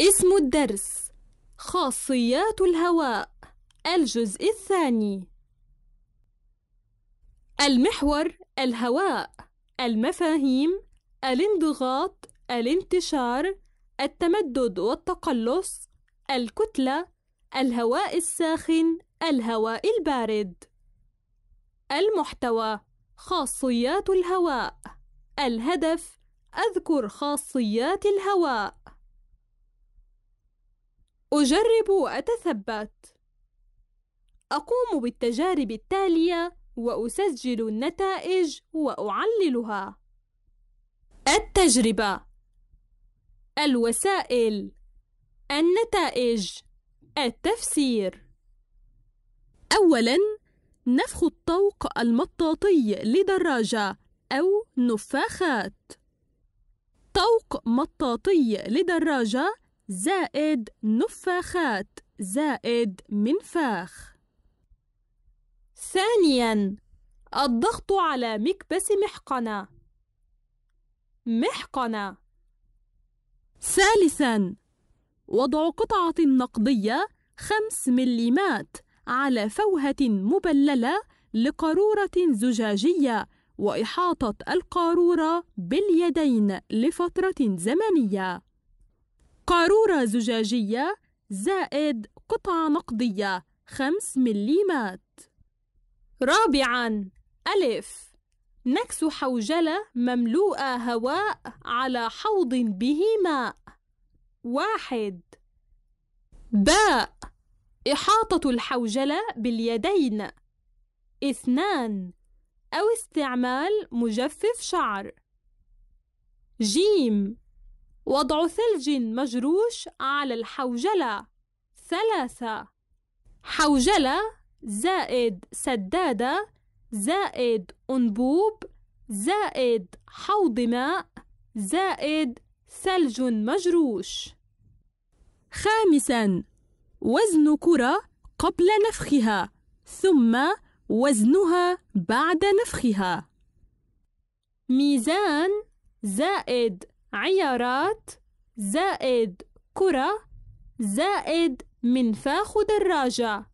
اسم الدرس خاصيات الهواء الجزء الثاني المحور الهواء المفاهيم الانضغاط الانتشار التمدد والتقلص الكتلة الهواء الساخن الهواء البارد المحتوى خاصيات الهواء الهدف أذكر خاصيات الهواء أجرب وأتثبت. أقوم بالتجارب التالية وأسجل النتائج وأعللها. التجربة الوسائل النتائج التفسير أولاً نفخ الطوق المطاطي لدراجة أو نفاخات طوق مطاطي لدراجة زائد نفاخات زائد منفاخ ثانيا الضغط على مكبس محقنة محقنة ثالثا وضع قطعة نقدية 5 مليمات على فوهة مبللة لقارورة زجاجية وإحاطة القارورة باليدين لفترة زمنية قارورة زجاجية زائد قطعة نقدية 5 مليمات رابعاً ألف نكس حوجلة مملوءة هواء على حوض به ماء واحد باء إحاطة الحوجلة باليدين اثنان أو استعمال مجفف شعر جيم وضع ثلج مجروش على الحوجلة ثلاثة حوجلة زائد سدادة زائد أنبوب زائد حوض ماء زائد ثلج مجروش خامسا وزن كرة قبل نفخها ثم وزنها بعد نفخها ميزان زائد عيارات زائد كرة زائد منفاخ دراجة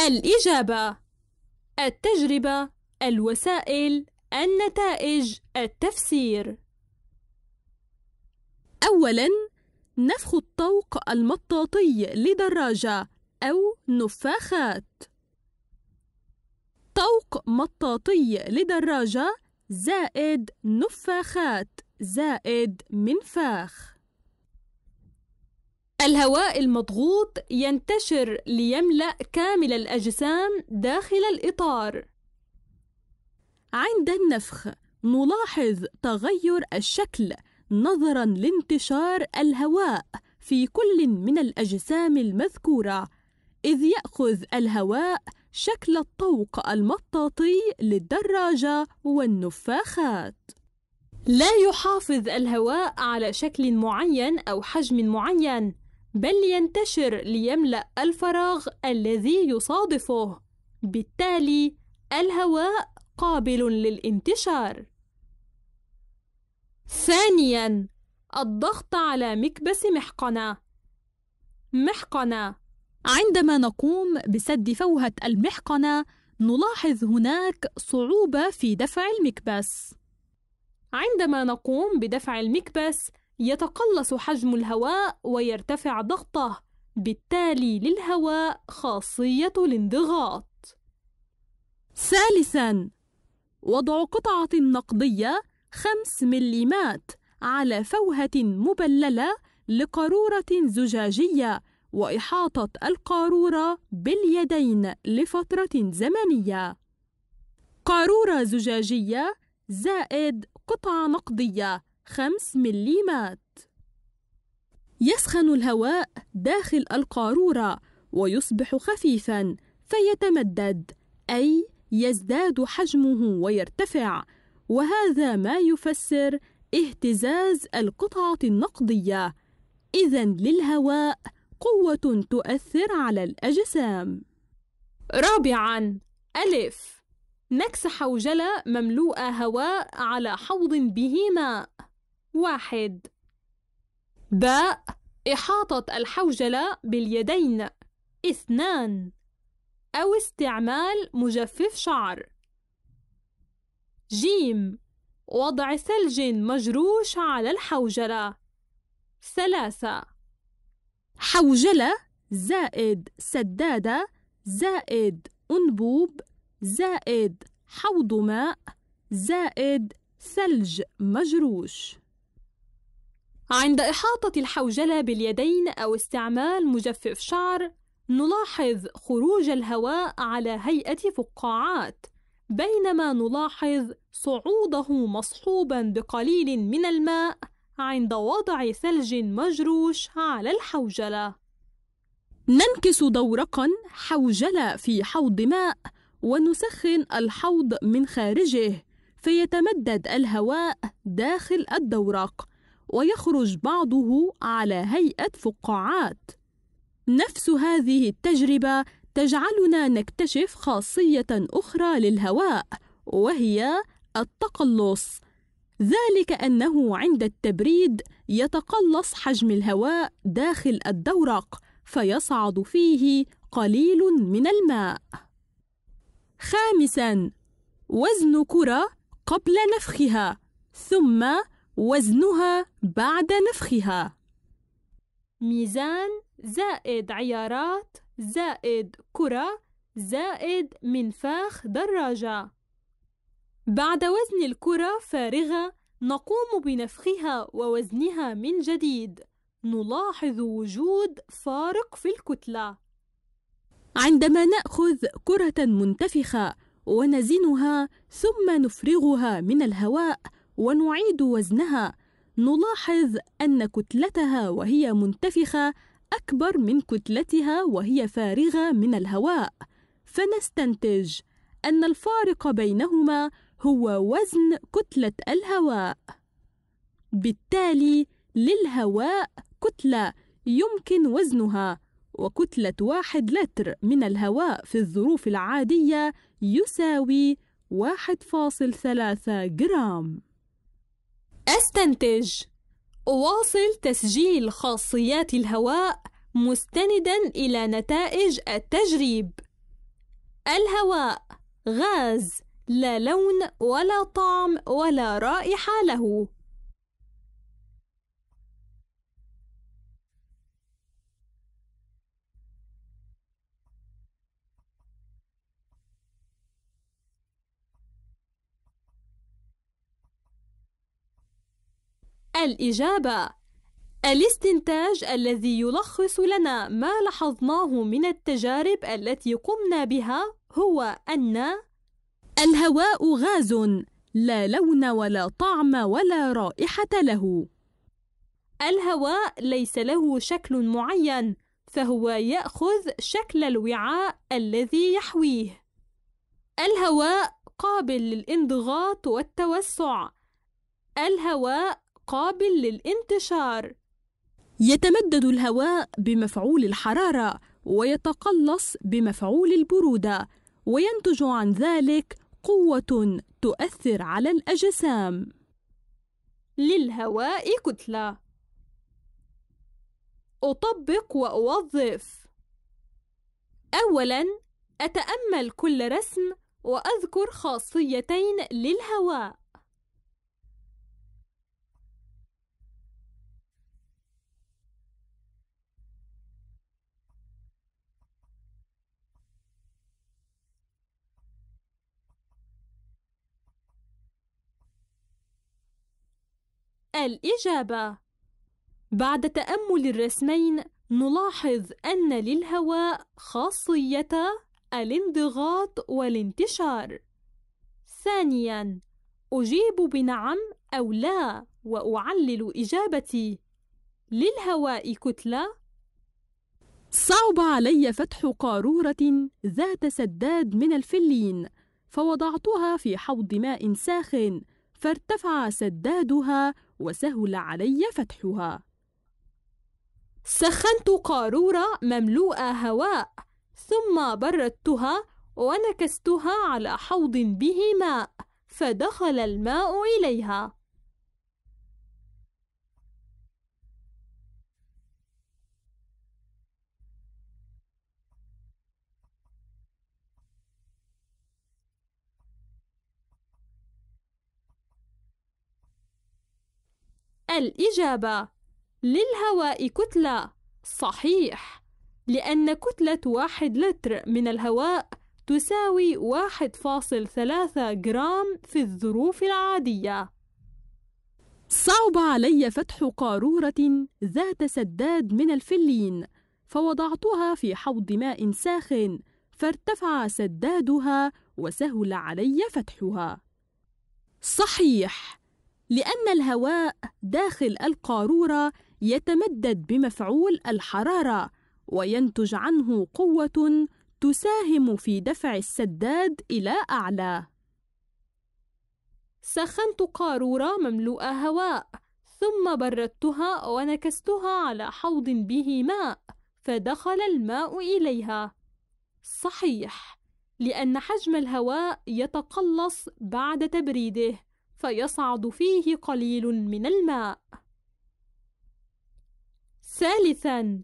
الإجابة التجربة الوسائل النتائج التفسير أولاً نفخ الطوق المطاطي لدراجة أو نفاخات طوق مطاطي لدراجة زائد نفاخات زائد منفاخ الهواء المضغوط ينتشر ليملأ كامل الأجسام داخل الإطار عند النفخ نلاحظ تغير الشكل نظرا لانتشار الهواء في كل من الأجسام المذكورة إذ يأخذ الهواء شكل الطوق المطاطي للدراجة والنفاخات لا يحافظ الهواء على شكل معين أو حجم معين بل ينتشر ليملأ الفراغ الذي يصادفه بالتالي الهواء قابل للانتشار ثانيا الضغط على مكبس محقنة محقنة عندما نقوم بسد فوهة المحقنة نلاحظ هناك صعوبة في دفع المكبس عندما نقوم بدفع المكبس يتقلص حجم الهواء ويرتفع ضغطه بالتالي للهواء خاصية الانضغاط ثالثاً وضع قطعة نقدية 5 مليمات على فوهة مبللة لقارورة زجاجية وإحاطة القارورة باليدين لفترة زمنية. قارورة زجاجية زائد قطعة نقدية 5 مليمات. يسخن الهواء داخل القارورة ويصبح خفيفا فيتمدد أي يزداد حجمه ويرتفع وهذا ما يفسر اهتزاز القطعة النقدية إذا للهواء قوة تؤثر على الأجسام رابعا ألف نكس حوجلة مملوءة هواء على حوض به ماء واحد باء إحاطة الحوجلة باليدين اثنان أو استعمال مجفف شعر جيم وضع ثلج مجروش على الحوجلة ثلاثة حوجلة زائد سدادة زائد أنبوب زائد حوض ماء زائد ثلج مجروش عند إحاطة الحوجلة باليدين أو استعمال مجفف شعر نلاحظ خروج الهواء على هيئة فقاعات بينما نلاحظ صعوده مصحوبا بقليل من الماء عند وضع ثلج مجروش على الحوجلة ننكس دورقا حوجلة في حوض ماء ونسخن الحوض من خارجه فيتمدد الهواء داخل الدورق ويخرج بعضه على هيئة فقاعات نفس هذه التجربة تجعلنا نكتشف خاصية أخرى للهواء وهي التقلص ذلك أنه عند التبريد يتقلص حجم الهواء داخل الدورق فيصعد فيه قليل من الماء خامسا وزن كرة قبل نفخها ثم وزنها بعد نفخها ميزان زائد عيارات زائد كرة زائد منفاخ دراجة بعد وزن الكرة فارغة نقوم بنفخها ووزنها من جديد نلاحظ وجود فارق في الكتلة عندما نأخذ كرة منتفخة ونزنها ثم نفرغها من الهواء ونعيد وزنها نلاحظ أن كتلتها وهي منتفخة أكبر من كتلتها وهي فارغة من الهواء فنستنتج أن الفارق بينهما هو وزن كتلة الهواء بالتالي للهواء كتلة يمكن وزنها وكتلة واحد لتر من الهواء في الظروف العادية يساوي 1.3 جرام استنتج أواصل تسجيل خاصيات الهواء مستندا إلى نتائج التجريب. الهواء غاز لا لون ولا طعم ولا رائحة له. الإجابة الاستنتاج الذي يلخص لنا ما لاحظناه من التجارب التي قمنا بها هو أن الهواء غاز لا لون ولا طعم ولا رائحة له. الهواء ليس له شكل معين، فهو يأخذ شكل الوعاء الذي يحويه. الهواء قابل للانضغاط والتوسع. الهواء قابل للانتشار يتمدد الهواء بمفعول الحرارة ويتقلص بمفعول البرودة وينتج عن ذلك قوة تؤثر على الأجسام للهواء كتلة أطبق وأوظف أولاً أتأمل كل رسم وأذكر خاصيتين للهواء الإجابة بعد تأمل الرسمين نلاحظ أن للهواء خاصية الانضغاط والانتشار ثانياً أجيب بنعم أو لا وأعلل إجابتي للهواء كتلة صعب علي فتح قارورة ذات سداد من الفلين فوضعتها في حوض ماء ساخن فارتفع سدادها وسهل علي فتحها سخنت قارورة مملوءة هواء ثم بردتها ونكستها على حوض به ماء فدخل الماء إليها الإجابة للهواء كتلة صحيح لأن كتلة واحد لتر من الهواء تساوي واحد فاصل ثلاثة جرام في الظروف العادية صعب علي فتح قارورة ذات سداد من الفلين فوضعتها في حوض ماء ساخن فارتفع سدادها وسهل علي فتحها صحيح لأن الهواء داخل القارورة يتمدد بمفعول الحرارة وينتج عنه قوة تساهم في دفع السداد إلى أعلى. سخنت قارورة مملوءة هواء، ثم بردتها ونكستها على حوض به ماء، فدخل الماء إليها. صحيح، لأن حجم الهواء يتقلص بعد تبريده، فيصعد فيه قليل من الماء ثالثا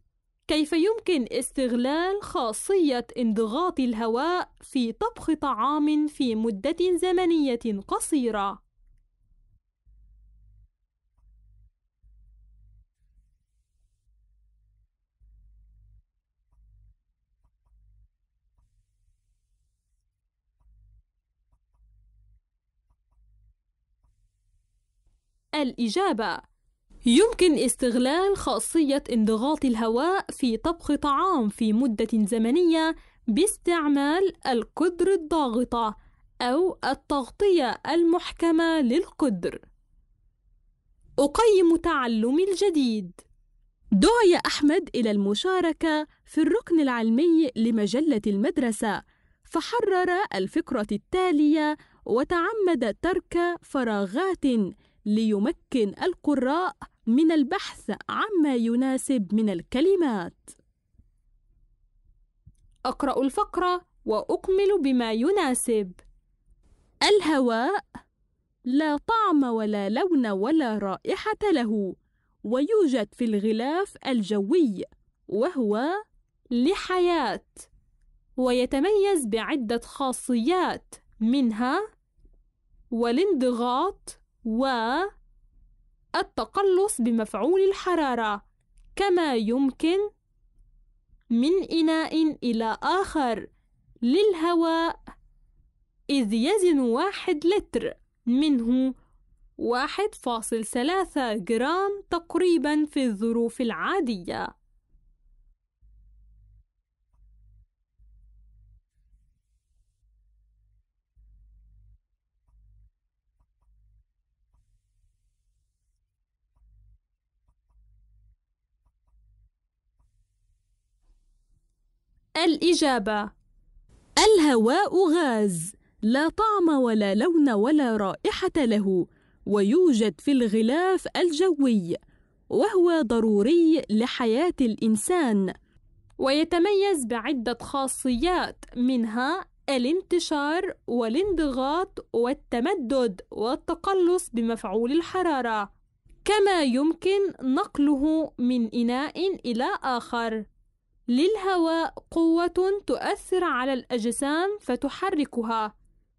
كيف يمكن استغلال خاصية انضغاط الهواء في طبخ طعام في مدة زمنية قصيرة؟ الإجابة يمكن استغلال خاصية انضغاط الهواء في طبخ طعام في مدة زمنية باستعمال القدر الضاغطة أو التغطية المحكمة للقدر. أقيم تعلمي الجديد. دعي أحمد إلى المشاركة في الركن العلمي لمجلة المدرسة، فحرر الفكرة التالية وتعمد ترك فراغات ليمكن القراء من البحث عما يناسب من الكلمات اقرا الفقره واكمل بما يناسب الهواء لا طعم ولا لون ولا رائحه له ويوجد في الغلاف الجوي وهو لحياه ويتميز بعده خاصيات منها والانضغاط و التقلص بمفعول الحرارة كما يمكن من إناء إلى آخر للهواء إذ يزن واحد لتر منه واحد فاصل ثلاثة جرام تقريبا في الظروف العادية الإجابة الهواء غاز لا طعم ولا لون ولا رائحة له ويوجد في الغلاف الجوي وهو ضروري لحياة الإنسان ويتميز بعدة خاصيات منها الانتشار والانضغاط والتمدد والتقلص بمفعول الحرارة كما يمكن نقله من إناء إلى آخر للهواء قوة تؤثر على الأجسام فتحركها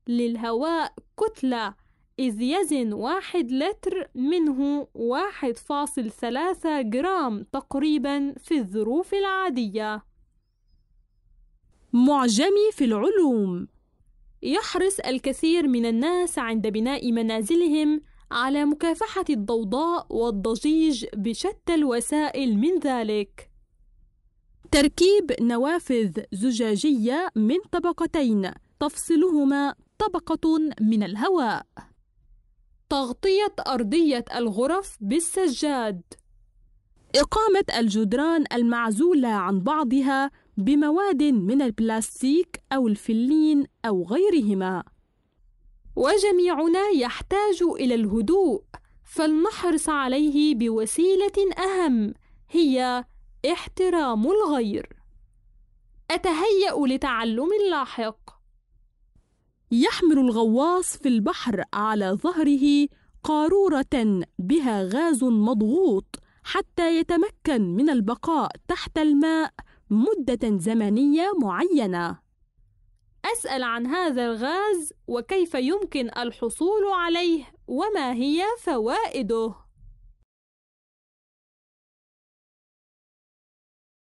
للهواء كتلة إذ يزن واحد لتر منه واحد فاصل ثلاثة جرام تقريبا في الظروف العادية معجمي في العلوم يحرص الكثير من الناس عند بناء منازلهم على مكافحة الضوضاء والضجيج بشتى الوسائل من ذلك تركيب نوافذ زجاجية من طبقتين تفصلهما طبقة من الهواء تغطية أرضية الغرف بالسجاد إقامة الجدران المعزولة عن بعضها بمواد من البلاستيك أو الفلين أو غيرهما وجميعنا يحتاج إلى الهدوء فلنحرص عليه بوسيلة أهم هي احترام الغير أتهيأ لتعلم لاحق يحمل الغواص في البحر على ظهره قارورة بها غاز مضغوط حتى يتمكن من البقاء تحت الماء مدة زمنية معينة. أسأل عن هذا الغاز وكيف يمكن الحصول عليه وما هي فوائده.